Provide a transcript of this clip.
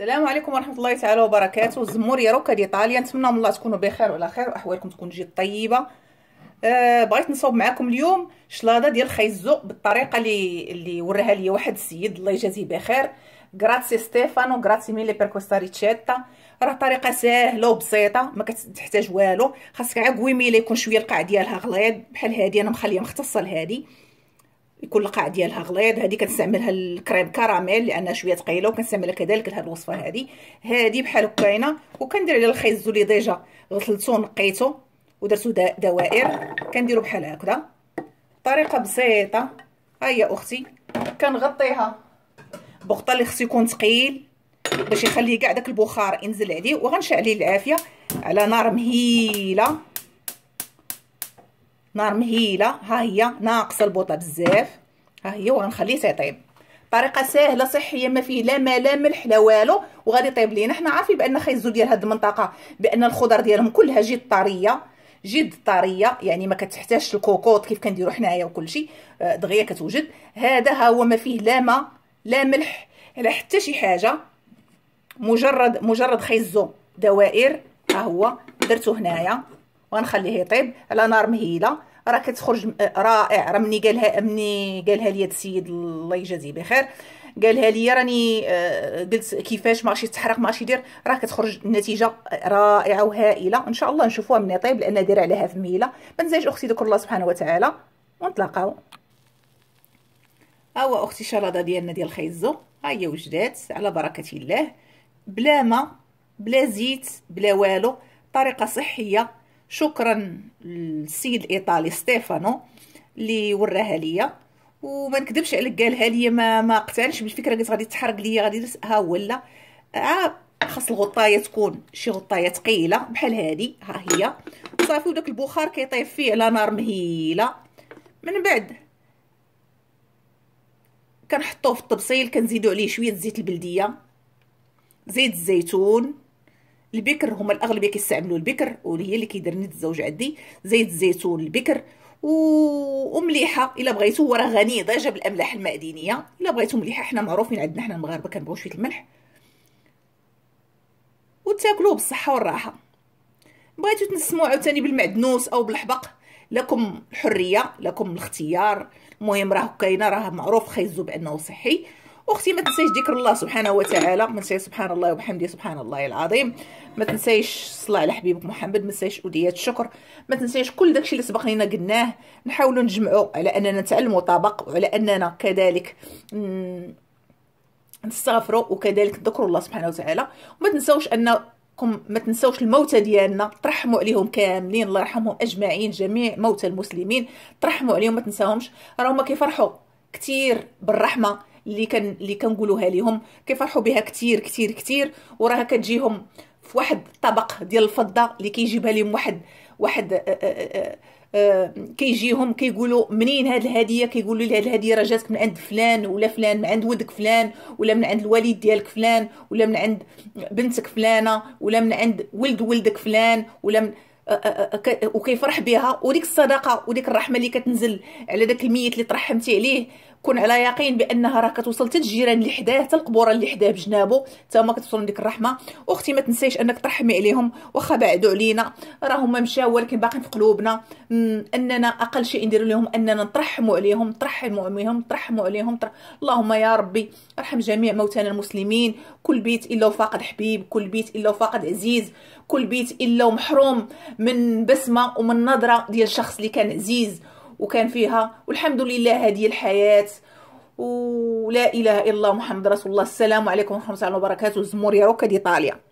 السلام عليكم ورحمه الله تعالى وبركاته يا روكا ديال ايطاليا نتمنى من الله تكونوا بخير وعلى خير واحوالكم تكون تجي طيبه آه بغيت نصوب معكم اليوم شلاضه ديال الخيزو بالطريقه اللي اللي وراها لي واحد السيد الله يجازيه بخير غراتسي ستيفانو غراتسي ميلي بير كوستا ريتشيتا راه طريقه ساهله وبسيطه ما كتحتاج والو خاصك غير قويميله يكون شويه القاع ديالها غليظ بحال هادي انا مخليه مختصه لهادي يكون القاع ديالها غليظ هذه كنستعملها الكريم كراميل لانها شويه ثقيله وكنستعملها كذلك لهاد الوصفه هذه هذه بحال هكا هنا وكندير على الخيزو اللي ديجا غسلته ونقيته ودرتو دوائر كنديرو بحال هكذا طريقه بسيطه ها هي اختي كنغطيها بغطا اللي خصو يكون ثقيل باش يخليه كاع داك البخار ينزل عليه وغنشعليه العافيه على نار مهيله نار مهيله ها هي ناقصه البوطه بزاف ها هي وغنخليه تيطيب طريقه سهله صحيه ما فيه لا ما لا ملح لا والو وغادي يطيب لينا حنا عارفين بان خيزو ديال هاد المنطقه بان الخضر ديالهم كلها جد طريه جد طريه يعني ما كتحتاجش الكوكوط كيف كنديرو حنايا وكلشي آه، دغيا كتوجد هذا ها هو ما فيه لا ما لا ملح لا حتى شي حاجه مجرد مجرد خيزو دوائر ها هو درتو هنايا وغنخليه يطيب على نار مهيله راه كتخرج آه، رائع راه مني قالها مني قالها لي السيد الله يجازيه بخير قالها لي راني آه، قلت كيفاش ماشي تحرق ماشي دير راه كتخرج النتيجه رائعه وهائله ان شاء الله نشوفوها مني طيب لان داير عليها في مهيله بنزيج اختي ذكر الله سبحانه وتعالى ونتلاقاو هاو اختي الشلاضه ديالنا ديال الخيزو ها هي وجدات على بركه الله بلا ما بلا زيت بلا والو طريقه صحيه شكرا للسيد الايطالي ستيفانو اللي وراها ليا وما نكذبش عليك قالها ليا ما ما اقتنعش بالفكره قلت غادي تحرق ليا غادي ها ولا آه، خاص الغطايه تكون شي غطايه ثقيله بحال هذه ها هي صافي وداك البخار كيطيب فيه على نار مهيله من بعد كنحطوه في الطبسيل كنزيدو عليه شويه زيت البلديه زيت الزيتون البكر هما الاغلبيه كيستعملوا البكر واللي هي اللي كيدير نيت الزوج عندي زيت الزيتون البكر ومليحه الا بغيتو هو راه غني ضاجه بالاملاح المعدنيه الا بغيتو مليحه حنا معروفين عندنا حنا المغاربه كنبغيو شويه الملح وتاكلوه بالصحه والراحه بغيتو تنسمو عاوتاني بالمعدنوس او بالحبق لكم الحريه لكم الاختيار المهم راه كاينه راه معروف خيزو بانه صحي اختي ما تنسيش ذكر الله سبحانه وتعالى ما تنسيش سبحان الله وبحمده سبحان الله العظيم ما تنسيش الصلاه على حبيبك محمد ما تنسيش اوديات الشكر ما تنسيش كل داكشي اللي سبق لينا قلناه نحاولوا نجمعوا على اننا نتعلموا طبق وعلى اننا كذلك نستغفروا وكذلك نذكروا الله سبحانه وتعالى وما تنساوش انكم ما تنسوش الموتى ديالنا ترحموا عليهم كاملين الله يرحمهم اجمعين جميع موتى المسلمين ترحموا عليهم ما تنساهمش راهما كيفرحوا كثير بالرحمه اللي كان اللي كنقولوها لهم كيفرحوا بها كثير كثير كثير وراها كتجيهم في واحد الطبق ديال الفضه اللي كيجيبها لهم واحد واحد آآ آه، آه، آه، كيجيهم كيقولوا منين هاد الهديه كيقولوا لي هاد الهديه راه جاتك من عند فلان ولا فلان من عند ولدك فلان ولا من عند الوالد ديالك فلان ولا من عند بنتك فلانه ولا من عند ولد ولدك فلان ولا من وكيفرح بها وديك الصدقه وديك الرحمه اللي كتنزل على داك الميت اللي ترحمتي عليه كون على يقين بانها راه كتوصل حتى الجيران اللي حداه حتى القبوره اللي حداه بجنابه حتى هما كتوصلهم ديك الرحمه اختي ما تنسيش انك ترحمي عليهم واخا بعدوا علينا راه هما مشاو ولكن باقيين في قلوبنا اننا اقل شيء نديروا لهم اننا نترحموا عليهم ترحموا عليهم ترحموا عليهم ترح... اللهم يا ربي ارحم جميع موتانا المسلمين كل بيت الا وفاقد حبيب كل بيت الا وفاقد عزيز كل بيت الا محروم من بسمه ومن نظره ديال الشخص اللي كان عزيز وكان فيها والحمد لله هذه الحياه ولا اله الا الله محمد رسول الله السلام عليكم ورحمه الله وبركاته الزمور يا روكه ديطاليا